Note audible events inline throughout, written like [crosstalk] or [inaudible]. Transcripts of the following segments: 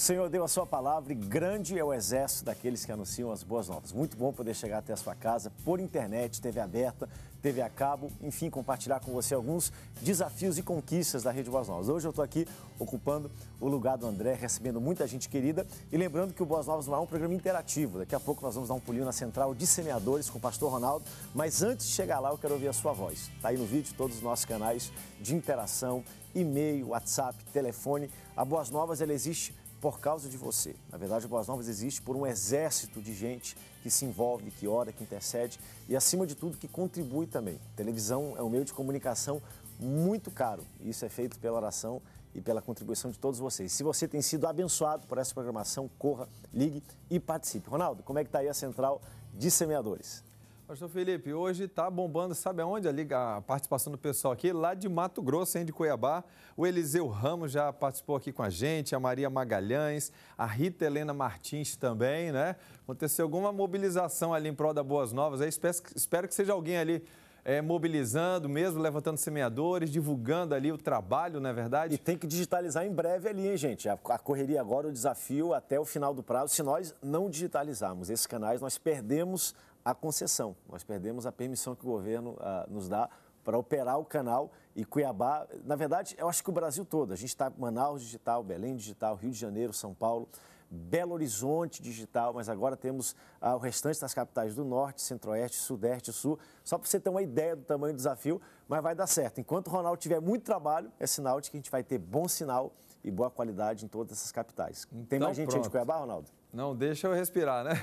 O Senhor deu a sua palavra e grande é o exército daqueles que anunciam as boas novas. Muito bom poder chegar até a sua casa por internet, TV aberta, TV a cabo, enfim, compartilhar com você alguns desafios e conquistas da Rede Boas Novas. Hoje eu estou aqui ocupando o lugar do André, recebendo muita gente querida e lembrando que o Boas Novas não é um programa interativo. Daqui a pouco nós vamos dar um pulinho na central de semeadores com o pastor Ronaldo, mas antes de chegar lá eu quero ouvir a sua voz. Está aí no vídeo todos os nossos canais de interação, e-mail, WhatsApp, telefone. A Boas Novas ela existe por causa de você. Na verdade, Boas Novas existe por um exército de gente que se envolve, que ora, que intercede e, acima de tudo, que contribui também. Televisão é um meio de comunicação muito caro. E isso é feito pela oração e pela contribuição de todos vocês. Se você tem sido abençoado por essa programação, corra, ligue e participe. Ronaldo, como é que está aí a central de semeadores? Pastor Felipe, hoje está bombando, sabe aonde? Ali a participação do pessoal aqui, lá de Mato Grosso, hein, de Cuiabá. O Eliseu Ramos já participou aqui com a gente, a Maria Magalhães, a Rita Helena Martins também, né? Aconteceu alguma mobilização ali em prol da Boas Novas, aí espero, espero que seja alguém ali é, mobilizando mesmo, levantando semeadores, divulgando ali o trabalho, não é verdade? E tem que digitalizar em breve ali, hein, gente? A, a correria agora, o desafio até o final do prazo. Se nós não digitalizarmos esses canais, nós perdemos a concessão. Nós perdemos a permissão que o governo ah, nos dá para operar o canal e Cuiabá. Na verdade, eu acho que o Brasil todo. A gente está Manaus Digital, Belém Digital, Rio de Janeiro, São Paulo, Belo Horizonte Digital, mas agora temos ah, o restante das capitais do Norte, Centro-Oeste, Sudeste, Sul. Só para você ter uma ideia do tamanho do desafio, mas vai dar certo. Enquanto o Ronaldo tiver muito trabalho, é sinal de que a gente vai ter bom sinal e boa qualidade em todas essas capitais. Tem então mais gente pronto. aí de Cuiabá, Ronaldo? Não deixa eu respirar, né?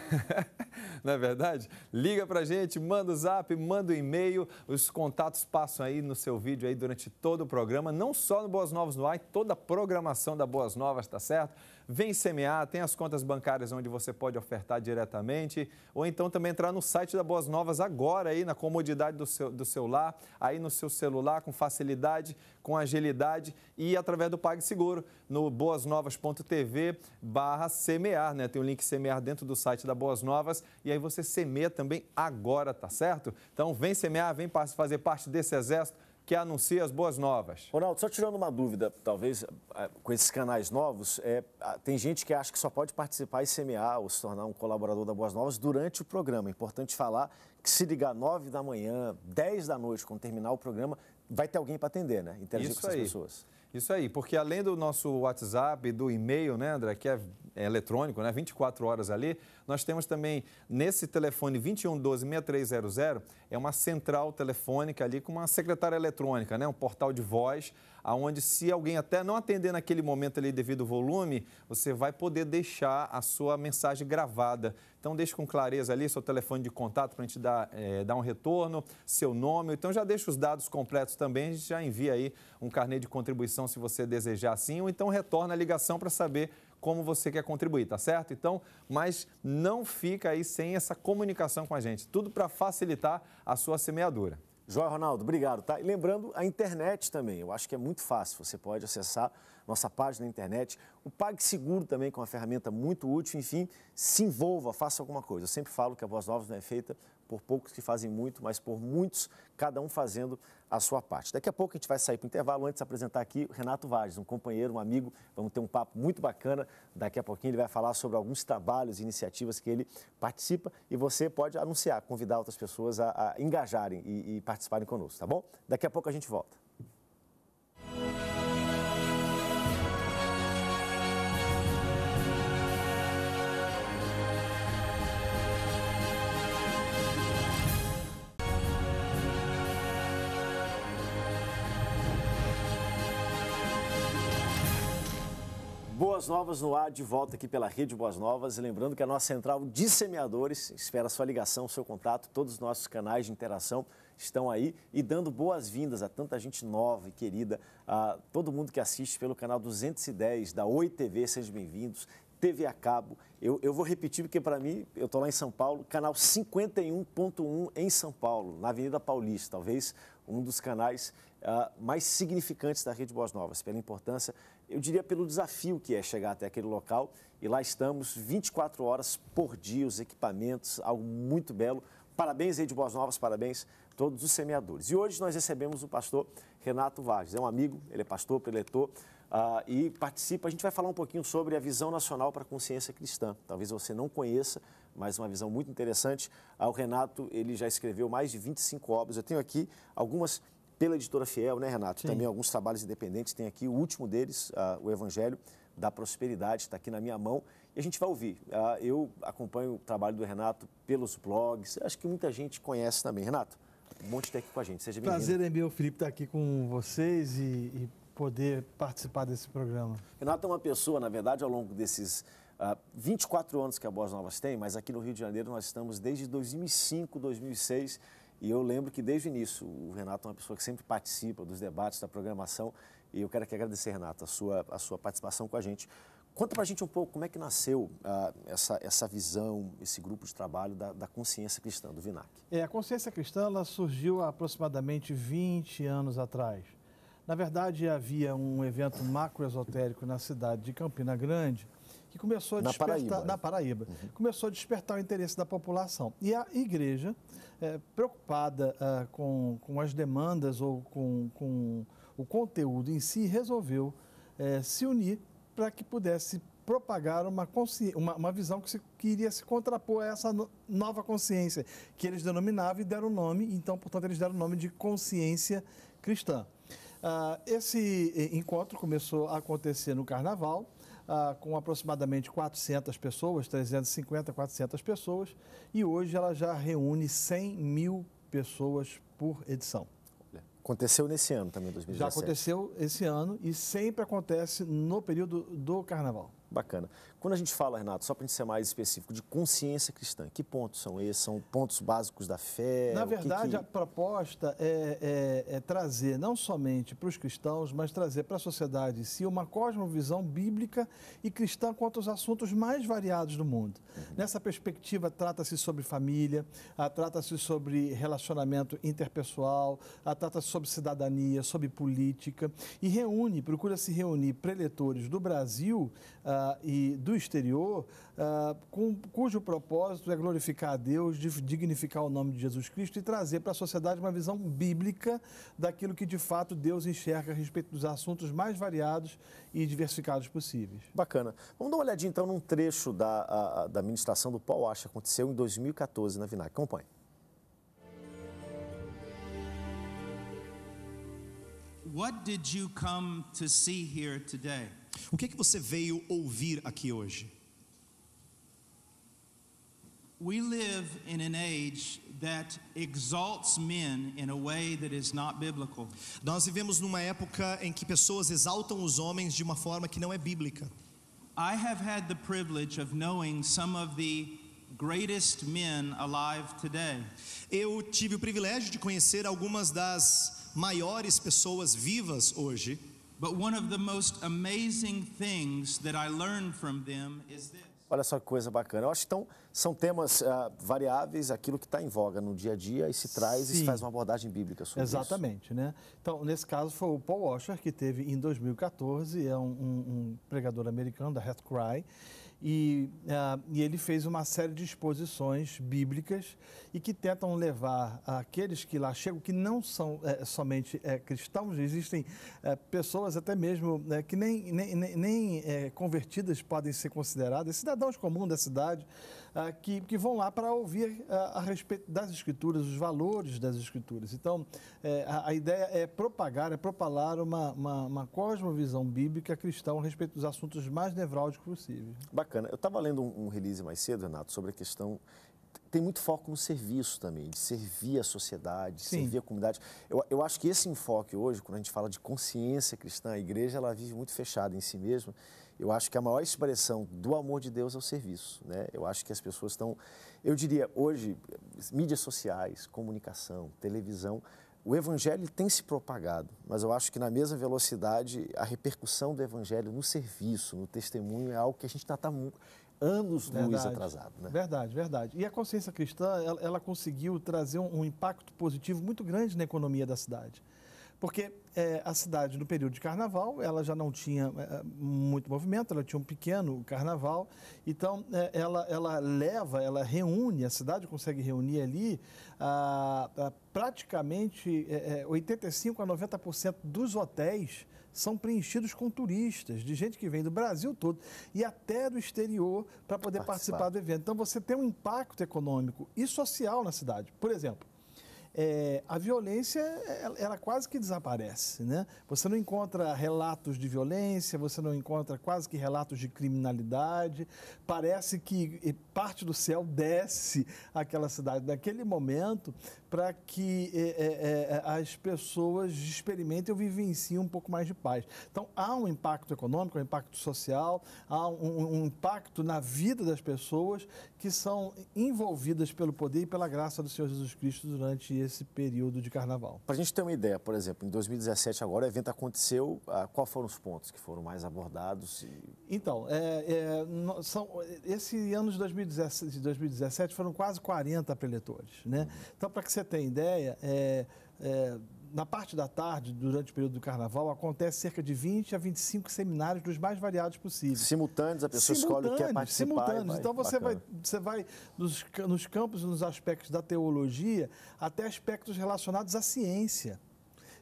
[laughs] Não é verdade? Liga pra gente, manda o zap, manda o e-mail. Os contatos passam aí no seu vídeo aí durante todo o programa, não só no Boas Novas no Ar, toda a programação da Boas Novas, tá certo? Vem semear, tem as contas bancárias onde você pode ofertar diretamente, ou então também entrar no site da Boas Novas agora aí, na comodidade do seu, do celular aí no seu celular, com facilidade, com agilidade e através do PagSeguro, no boasnovas.tv barra semear, né? Tem o um link semear dentro do site da Boas Novas e aí você semeia também agora, tá certo? Então vem semear, vem fazer parte desse exército que anuncia as boas novas. Ronaldo, só tirando uma dúvida, talvez é, com esses canais novos, é, tem gente que acha que só pode participar e semear ou se tornar um colaborador da Boas Novas durante o programa. É importante falar que se ligar 9 da manhã, 10 da noite, quando terminar o programa, vai ter alguém para atender, né? Interagir Isso com essas aí. pessoas. Isso aí, porque além do nosso WhatsApp, do e-mail, né, André, que é, é eletrônico, né, 24 horas ali, nós temos também nesse telefone 2112-6300, é uma central telefônica ali com uma secretária eletrônica, né, um portal de voz, aonde se alguém até não atender naquele momento ali devido ao volume, você vai poder deixar a sua mensagem gravada. Então deixe com clareza ali seu telefone de contato para a gente dar, é, dar um retorno, seu nome. Então já deixa os dados completos também, a gente já envia aí um carnê de contribuição se você desejar assim, ou então retorna a ligação para saber como você quer contribuir, tá certo? Então, mas não fica aí sem essa comunicação com a gente, tudo para facilitar a sua semeadura. João Ronaldo, obrigado, tá? E lembrando, a internet também, eu acho que é muito fácil, você pode acessar nossa página na internet, o PagSeguro também, que é uma ferramenta muito útil, enfim, se envolva, faça alguma coisa. Eu sempre falo que a Voz Nova não é feita por poucos que fazem muito, mas por muitos, cada um fazendo a sua parte. Daqui a pouco a gente vai sair para o intervalo, antes de apresentar aqui Renato Vargas, um companheiro, um amigo, vamos ter um papo muito bacana. Daqui a pouquinho ele vai falar sobre alguns trabalhos e iniciativas que ele participa e você pode anunciar, convidar outras pessoas a, a engajarem e, e participarem conosco, tá bom? Daqui a pouco a gente volta. Boas Novas no ar, de volta aqui pela Rede Boas Novas. E lembrando que a nossa central de semeadores espera sua ligação, seu contato, todos os nossos canais de interação estão aí e dando boas-vindas a tanta gente nova e querida, a todo mundo que assiste pelo canal 210 da Oi TV, sejam bem-vindos. TV a cabo. Eu, eu vou repetir porque, para mim, eu estou lá em São Paulo, canal 51.1 em São Paulo, na Avenida Paulista, talvez um dos canais uh, mais significantes da Rede Boas Novas, pela importância, eu diria pelo desafio que é chegar até aquele local. E lá estamos 24 horas por dia, os equipamentos, algo muito belo. Parabéns, Rede Boas Novas, parabéns a todos os semeadores. E hoje nós recebemos o pastor Renato Vargas, é um amigo, ele é pastor, preletor. Uh, e participa. A gente vai falar um pouquinho sobre a visão nacional para a consciência cristã. Talvez você não conheça, mas uma visão muito interessante. Ah, o Renato ele já escreveu mais de 25 obras. Eu tenho aqui algumas pela editora Fiel, né, Renato? Sim. Também alguns trabalhos independentes. Tem aqui o último deles, uh, o Evangelho da Prosperidade, está aqui na minha mão. E a gente vai ouvir. Uh, eu acompanho o trabalho do Renato pelos blogs. Acho que muita gente conhece também. Renato, um monte de ter aqui com a gente. Seja bem-vindo. Prazer é meu, Felipe, estar tá aqui com vocês e, e poder participar desse programa. Renato é uma pessoa, na verdade, ao longo desses Uh, ah, 24 anos que a Boas Novas tem, mas aqui no Rio de Janeiro nós estamos desde 2005, 2006 e eu lembro que desde o início, o Renato é uma pessoa que sempre participa dos debates, da programação, e eu quero aqui agradecer, Renato, a sua, a sua participação com a gente. Conta pra gente um pouco como é que nasceu ah, essa, essa visão, esse grupo de trabalho da, da, consciência cristã, do VINAC. É, a consciência cristã ela surgiu há aproximadamente 20 anos atrás. Na verdade, havia um evento macroesotérico na cidade de Campina Grande que começou a na Paraíba. Né? Na Paraíba. Uhum. Começou a despertar o interesse da população. E a igreja é, preocupada eh, com, com as demandas ou com, com o conteúdo em si, resolveu é, se unir para que pudesse propagar uma, uma, uma visão que, se, que iria se contrapor a essa no, nova consciência, que eles denominavam e deram o nome, então, portanto, eles deram o nome de consciência cristã. Ah, esse encontro começou a acontecer no Carnaval, ah, com aproximadamente 400 pessoas, 350, 400 pessoas, e hoje ela já reúne 100 mil pessoas por edição. Aconteceu nesse ano também, 2017. Já aconteceu esse ano e sempre acontece no período do carnaval. Bacana. Quando a gente fala, Renato, só para a gente ser mais específico, de consciência cristã, que pontos são esses? São pontos básicos da fé? Na verdade, que que... a proposta é, é, é trazer não somente para os cristãos, mas trazer para a sociedade em si uma cosmovisão bíblica e cristã quanto aos assuntos mais variados do mundo. Uhum. Nessa perspectiva, trata-se sobre família, ah, trata-se sobre relacionamento interpessoal, ah, trata-se sobre cidadania, sobre política, e reúne, procura se reunir preletores do Brasil uh, e do exterior, uh, com, cujo propósito é glorificar a Deus, dignificar o nome de Jesus Cristo e trazer para a sociedade uma visão bíblica daquilo que de fato Deus enxerga a respeito dos assuntos mais variados e diversificados possíveis. Bacana. Vamos dar uma olhadinha então num trecho da, a, da ministração do Paulo Acha, aconteceu em 2014 na Vinac. Acompanhe. What did you come to see here today? O que é que você veio ouvir aqui hoje? We live in an age that exalts men in a way that is not biblical. Nós vivemos numa época em que pessoas exaltam os homens de uma forma que não é bíblica. I have had the privilege of knowing some of the greatest men alive today. Eu tive o privilégio de conhecer algumas das maiores pessoas vivas hoje. Olha só que coisa bacana. Eu acho então são temas uh, variáveis, aquilo que está em voga no dia a dia e se traz Sim. e se faz uma abordagem bíblica sobre Exatamente, isso. Exatamente, né? Então nesse caso foi o Paul Washer que teve em 2014 é um, um, um pregador americano da Heath Cry e, uh, e, ele fez uma série de exposições bíblicas e que tentam levar aqueles que lá chegam, que não são é, somente é, cristãos, existem é, pessoas até mesmo né, que nem, nem, nem é, convertidas podem ser consideradas, cidadãos comuns da cidade, ah, que, que, vão lá para ouvir ah, a respeito das escrituras, os valores das escrituras. Então, é, a, a, ideia é propagar, é propalar uma, uma, uma cosmovisão bíblica cristã a respeito dos assuntos mais nevrálgicos possíveis. Bacana. Eu estava lendo um, um release mais cedo, Renato, sobre a questão tem muito foco no serviço também, de servir a sociedade, de servir a comunidade. Eu, eu acho que esse enfoque hoje, quando a gente fala de consciência cristã, a igreja ela vive muito fechada em si mesma eu acho que a maior expressão do amor de Deus é o serviço. Né? Eu acho que as pessoas estão, eu diria, hoje, mídias sociais, comunicação, televisão, o evangelho tem se propagado, mas eu acho que na mesma velocidade a repercussão do evangelho no serviço, no testemunho, é algo que a gente está tá anos verdade, luz atrasado. Né? Verdade, verdade. E a consciência cristã, ela, ela conseguiu trazer um, um impacto positivo muito grande na economia da cidade. Porque é, a cidade, no período de carnaval, ela já não tinha é, é, muito movimento, ela tinha um pequeno carnaval. Então, é, ela, ela leva, ela reúne, a cidade consegue reunir ali a, a praticamente 85% é, é, a 90% dos hotéis são preenchidos com turistas, de gente que vem do Brasil todo e até do exterior para poder participar. participar do evento. Então, você tem um impacto econômico e social na cidade. Por exemplo, é, a violência ela, ela quase que desaparece, né? Você não encontra relatos de violência, você não encontra quase que relatos de criminalidade. Parece que eh, parte do céu desce [laughs] aquela cidade naquele momento para que é, as pessoas experimentem ou vivenciem um pouco mais de paz. Então, há um impacto econômico, um impacto social, há um, um impacto na vida das pessoas que são envolvidas pelo poder e pela graça do Senhor Jesus Cristo durante esse período de carnaval. Para a gente ter uma ideia, por exemplo, em 2017 agora o evento aconteceu, ah, quais foram os pontos que foram mais abordados? E... Então, é, é, são, esse ano de 2017, de 2017 foram quase 40 preletores. Né? Uhum. Então, para que você tenha ideia, é, é, na parte da tarde, durante o período do carnaval, acontece cerca de 20 a 25 seminários dos mais variados possíveis. Simultâneos, a pessoa simultâneos, escolhe o que é participar. Simultâneos. Vai, então você bacana. vai, você vai nos, nos campos, nos aspectos da teologia, até aspectos relacionados à ciência.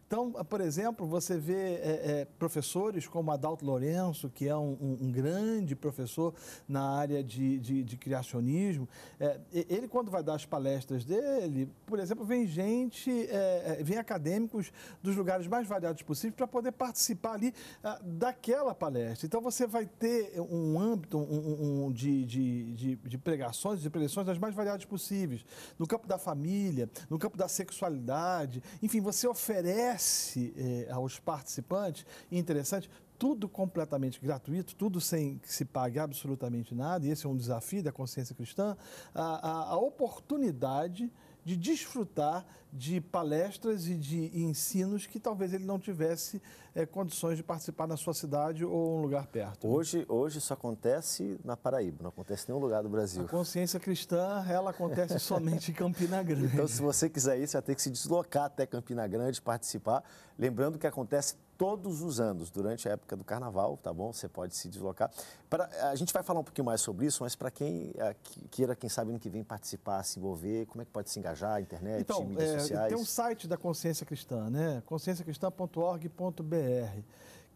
Então, por exemplo, você vê é, é, professores como Adalto Lourenço, que é um, um grande professor na área de, de, de criacionismo. É, ele, quando vai dar as palestras dele, por exemplo, vem gente, é, é, vem acadêmicos dos lugares mais variados possíveis para poder participar ali ah, daquela palestra. Então, você vai ter um âmbito um, um, de, de, de, pregações, de preleções das mais variadas possíveis. No campo da família, no campo da sexualidade, enfim, você oferece oferece eh, aos participantes, interessante, tudo completamente gratuito, tudo sem que se pague absolutamente nada, e esse é um desafio da consciência cristã, a, a, a oportunidade de desfrutar de palestras e de ensinos que talvez ele não tivesse é, condições de participar na sua cidade ou um lugar perto. Hoje, hoje isso acontece na Paraíba, não acontece em nenhum lugar do Brasil. A consciência cristã, ela acontece [laughs] somente em Campina então, Grande. Então, se você quiser isso, você vai ter que se deslocar até Campina Grande, participar. Lembrando que acontece todos os anos, durante a época do carnaval, tá bom? Você pode se deslocar. Pra, a gente vai falar um pouquinho mais sobre isso, mas para quem a, queira, quem sabe, no que vem participar, se envolver, como é que pode se engajar, internet, então, mídias é, sociais? Tem um site da Consciência Cristã, né? conscienciacristã.org.br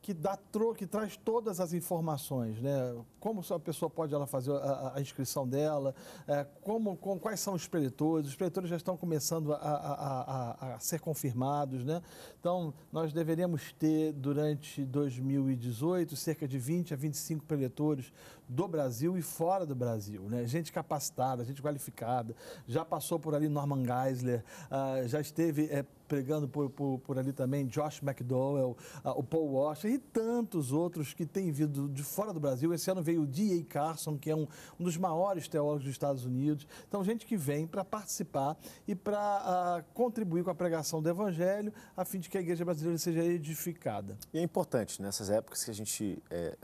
que, dá, que traz todas as informações, né? Como a pessoa pode ela fazer a, a inscrição dela, é, como, com, quais são os preletores, os preletores já estão começando a, a, a, ser confirmados, né? Então, nós deveríamos ter, durante 2018, cerca de 20 a 25 preletores do Brasil e fora do Brasil, né? Gente capacitada, gente qualificada, já passou por ali Norman Geisler, ah, já esteve é, pregando por, por, por ali também Josh McDowell, o Paul Washer e tantos outros que têm vindo de fora do Brasil. Esse ano veio o D.A. Carson, que é um, um dos maiores teólogos dos Estados Unidos. Então, gente que vem para participar e para uh, contribuir com a pregação do Evangelho, a fim de que a igreja brasileira seja edificada. E é importante nessas épocas que a gente é,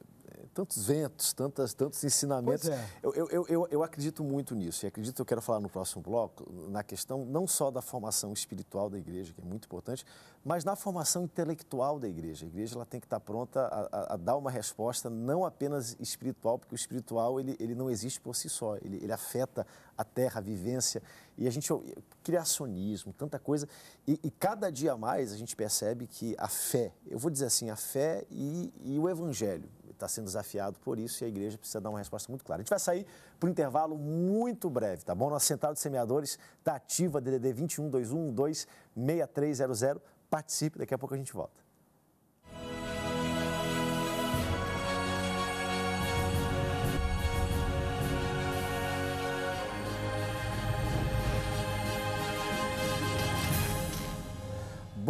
tantos ventos, tantas, tantos ensinamentos. É. Eu, eu, eu, eu, acredito muito nisso e acredito, eu quero falar no próximo bloco, na questão não só da formação espiritual da igreja, que é muito importante, mas na formação intelectual da igreja. A igreja ela tem que estar pronta a, a, a dar uma resposta não apenas espiritual, porque o espiritual ele, ele não existe por si só, ele, ele afeta a terra, a vivência e a gente criacionismo, tanta coisa e, e, cada dia mais a gente percebe que a fé, eu vou dizer assim, a fé e, e o evangelho, está sendo desafiado por isso e a igreja precisa dar uma resposta muito clara. A gente vai sair para um intervalo muito breve, tá bom? nosso central de semeadores está ativa, DDD 21 21 26300. Participe, daqui a pouco a gente volta.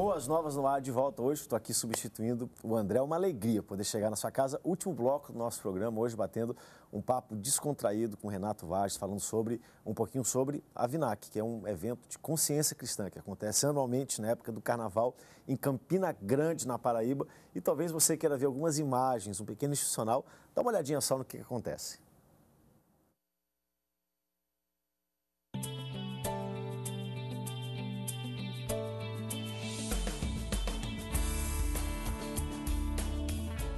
Boas novas no ar de volta hoje. Estou aqui substituindo o André. Uma alegria poder chegar na sua casa. Último bloco do nosso programa hoje, batendo um papo descontraído com o Renato Vaz, falando sobre um pouquinho sobre a Vinac, que é um evento de consciência cristã que acontece anualmente na época do Carnaval em Campina Grande, na Paraíba. E talvez você queira ver algumas imagens, um pequeno institucional. Dá uma olhadinha só no que acontece.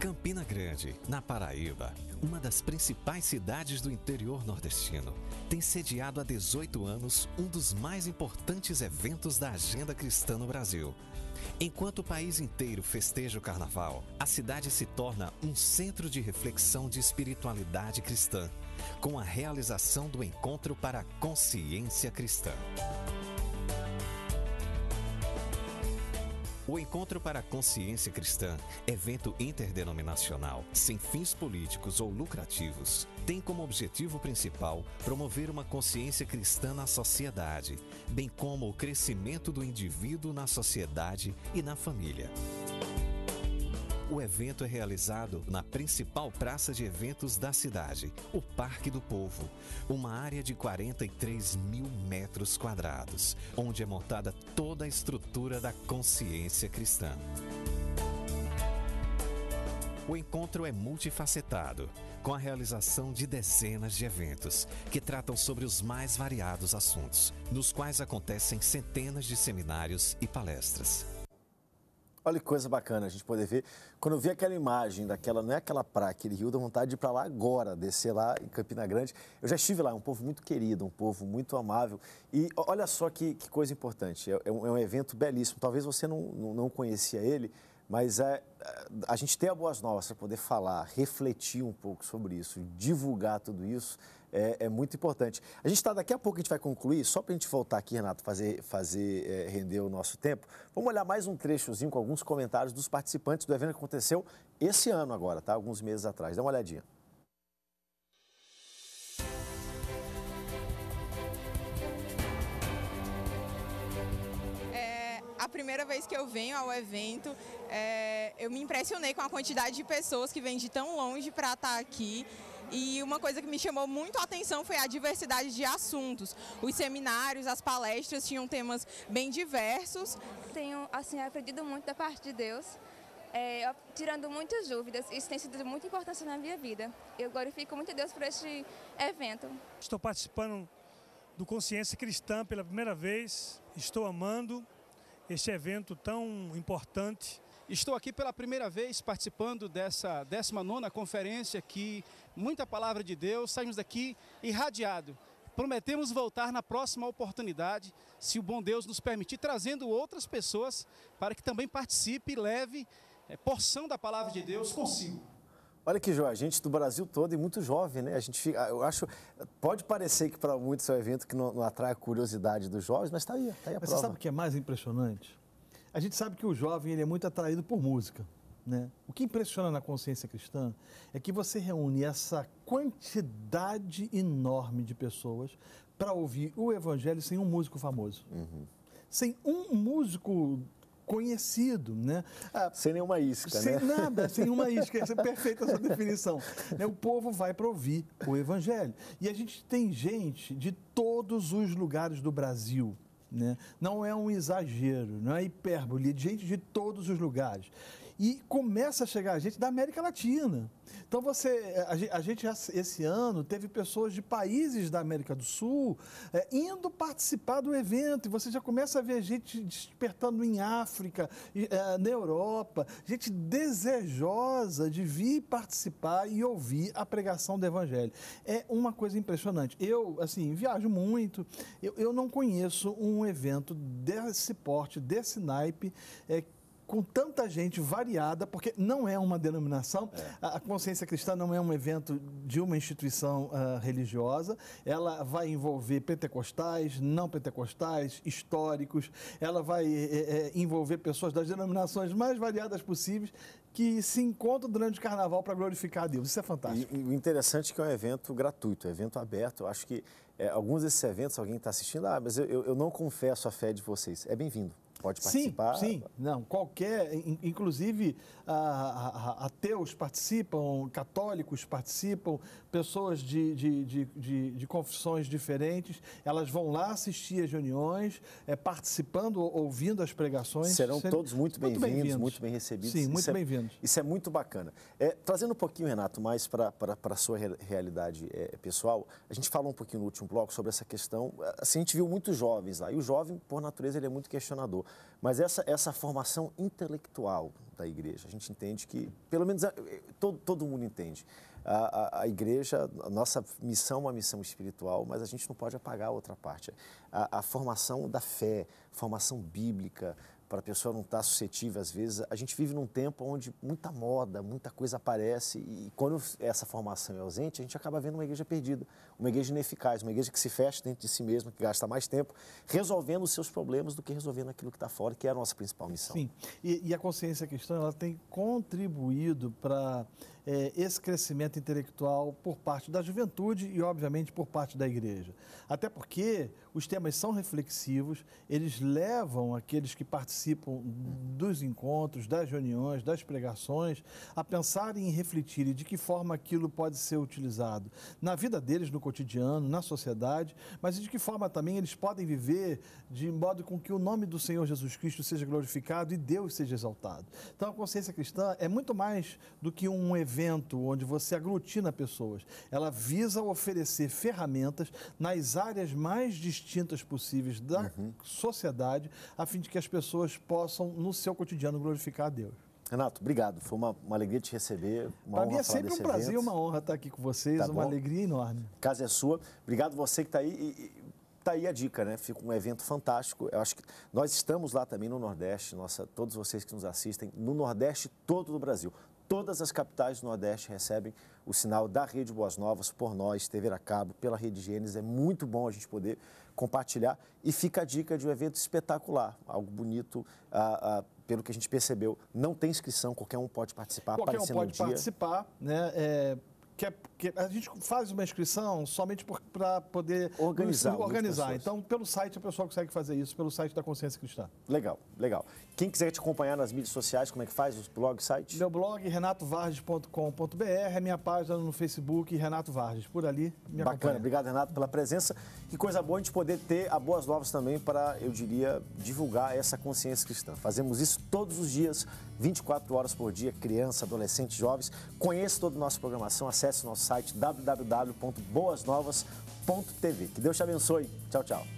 Campina Grande, na Paraíba, uma das principais cidades do interior nordestino, tem sediado há 18 anos um dos mais importantes eventos da agenda cristã no Brasil. Enquanto o país inteiro festeja o carnaval, a cidade se torna um centro de reflexão de espiritualidade cristã, com a realização do Encontro para a Consciência Cristã. O Encontro para a Consciência Cristã, evento interdenominacional, sem fins políticos ou lucrativos, tem como objetivo principal promover uma consciência cristã na sociedade, bem como o crescimento do indivíduo na sociedade e na família. O evento é realizado na principal praça de eventos da cidade, o Parque do Povo, uma área de 43 mil metros quadrados, onde é montada toda a estrutura da consciência cristã. O encontro é multifacetado, com a realização de dezenas de eventos que tratam sobre os mais variados assuntos, nos quais acontecem centenas de seminários e palestras. Olha que coisa bacana a gente poder ver. Quando eu vi aquela imagem daquela, não é aquela praia, aquele rio, da vontade de ir para lá agora, descer lá em Campina Grande. Eu já estive lá, é um povo muito querido, um povo muito amável. E olha só que, que coisa importante, é, é, um, é um evento belíssimo. Talvez você não, não, não conhecia ele, mas é, a gente ter a Boas Novas para poder falar, refletir um pouco sobre isso, divulgar tudo isso, é, é muito importante. A gente está, daqui a pouco a gente vai concluir, só para a gente voltar aqui, Renato, fazer, fazer é, render o nosso tempo. Vamos olhar mais um trechozinho com alguns comentários dos participantes do evento que aconteceu esse ano agora, tá? Alguns meses atrás. Dá uma olhadinha. primeira vez que eu venho ao evento, é, eu me impressionei com a quantidade de pessoas que vêm de tão longe para estar tá aqui. E uma coisa que me chamou muito a atenção foi a diversidade de assuntos. Os seminários, as palestras tinham temas bem diversos. Tenho assim aprendido muito da parte de Deus, é, tirando muitas dúvidas. Isso tem sido de muita importância na minha vida. Eu glorifico muito a Deus por este evento. Estou participando do Consciência Cristã pela primeira vez. Estou amando este evento tão importante. Estou aqui pela primeira vez participando dessa 19 conferência que muita palavra de Deus, saímos daqui irradiado. Prometemos voltar na próxima oportunidade, se o bom Deus nos permitir, trazendo outras pessoas para que também participe e leve é, porção da palavra de Deus consigo. Olha que joia, gente do Brasil todo e muito jovem, né? A gente fica, eu acho, pode parecer que para muitos é um evento que não, não atrai a curiosidade dos jovens, mas está aí, está aí a mas prova. Você sabe o que é mais impressionante? A gente sabe que o jovem ele é muito atraído por música. Né? O que impressiona na consciência cristã é que você reúne essa quantidade enorme de pessoas para ouvir o evangelho sem um músico famoso. Uhum. Sem um músico conhecido. Né? Ah, sem nenhuma isca, sem né? Sem nada, sem uma [laughs] isca. Essa é perfeita essa definição. Né? O povo vai para ouvir o Evangelho. E a gente tem gente de todos os lugares do Brasil. Né? Não é um exagero, não é hipérbole, é gente de todos os lugares e começa a chegar a gente da América Latina. Então você, eh, a gente esse ano teve pessoas de países da América do Sul é, indo participar do evento e você já começa a ver gente despertando em África, é, na Europa, gente desejosa de vir participar e ouvir a pregação do Evangelho. É uma coisa impressionante. Eu assim viajo muito, eu, eu não conheço um evento desse porte, desse naipe é, com tanta gente variada, porque não é uma denominação, é. a consciência cristã não é um evento de uma instituição uh, religiosa, ela vai envolver pentecostais, não pentecostais, históricos, ela vai é, é, envolver pessoas das denominações mais variadas possíveis que se encontram durante o carnaval para glorificar a Deus. Isso é fantástico. E, e o interessante é que é um evento gratuito, é um evento aberto. Eu acho que alguns desses eventos, alguém está assistindo, ah, mas eu, eu não confesso a fé de vocês. É bem-vindo pode participar? Sim, sim. Não, qualquer, inclusive ateus participam, católicos participam, pessoas de, de, de, de, confissões diferentes, elas vão lá assistir as reuniões, é, participando, ouvindo as pregações. Serão é todos muito bem-vindos, muito bem recebidos. Sim, muito é bem-vindos. Isso é muito bacana. trazendo um pouquinho, Renato, mais para a sua realidade pessoal, a gente falou um pouquinho no último bloco sobre essa questão, assim, a gente viu muitos jovens lá, e o jovem, por natureza, ele é muito questionador. Mas essa, essa formação intelectual da igreja, a gente entende que, pelo menos eh, todo, todo mundo entende, a, a, a igreja, a nossa missão é uma missão espiritual, mas a gente não pode apagar a outra parte. A, a formação da fé, formação bíblica, para a pessoa não estar tá suscetível às vezes. A gente vive num tempo onde muita moda, muita coisa aparece e quando essa formação é ausente, a gente acaba vendo uma igreja perdida, uma igreja ineficaz, uma igreja que se fecha dentro de si mesma, que gasta mais tempo resolvendo os seus problemas do que resolvendo aquilo que está fora, que é a nossa principal missão. Sim, e, e a consciência cristã ela tem contribuído para é, esse crescimento intelectual por parte da juventude e, obviamente, por parte da igreja. Até porque os temas são reflexivos, eles levam aqueles que participam dos encontros, das reuniões, das pregações, a pensarem e refletirem de que forma aquilo pode ser utilizado na vida deles, no cotidiano, na sociedade, mas de que forma também eles podem viver de modo com que o nome do Senhor Jesus Cristo seja glorificado e Deus seja exaltado. Então, a consciência cristã é muito mais do que um evento evento onde você aglutina pessoas. Ela visa oferecer ferramentas nas áreas mais distintas possíveis da uhum. sociedade, a fim de que as pessoas possam, no seu cotidiano, glorificar a Deus. Renato, obrigado. Foi uma, uma alegria te receber. Para mim é sempre um prazer, evento. uma honra estar aqui com vocês, tá uma alegria enorme. casa é sua. Obrigado você que está aí. E, e, tá aí a dica, né? Fica um evento fantástico. Eu acho que nós estamos lá também no Nordeste, nossa, todos vocês que nos assistem, no Nordeste todo do Brasil. Todas as capitais do Nordeste recebem o sinal da Rede Boas Novas por nós, TV a cabo, pela Rede Gênesis. É muito bom a gente poder compartilhar. E fica a dica de um evento espetacular, algo bonito, ah, ah, pelo que a gente percebeu. Não tem inscrição, qualquer um pode participar. Qualquer um pode dia. participar, né? É, quer que a gente faz uma inscrição somente para poder organizar. Nos, organizar. Então, pelo site a pessoa consegue fazer isso, pelo site da Consciência Cristã. Legal, legal. Quem quiser te acompanhar nas mídias sociais, como é que faz? Os blog, site? Meu blog, renatovardes.com.br, é minha página no Facebook, Renato Vardes. Por ali, me Bacana, acompanha. obrigado, Renato, pela presença. Que coisa boa a gente poder ter a Boas Novas também para, eu diria, divulgar essa consciência cristã. Fazemos isso todos os dias, 24 horas por dia, criança, adolescente, jovens. Conheça toda a nossa programação, acesse o nosso site www.boasnovas.tv. Que Deus te abençoe. Tchau, tchau.